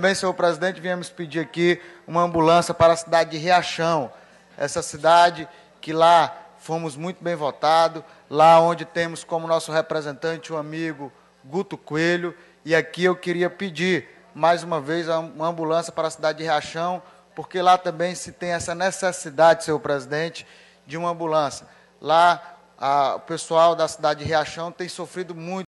Também, senhor presidente, viemos pedir aqui uma ambulância para a cidade de Riachão, essa cidade que lá fomos muito bem votados, lá onde temos como nosso representante o amigo Guto Coelho, e aqui eu queria pedir mais uma vez uma ambulância para a cidade de Riachão, porque lá também se tem essa necessidade, senhor presidente, de uma ambulância. Lá a, o pessoal da cidade de Riachão tem sofrido muito.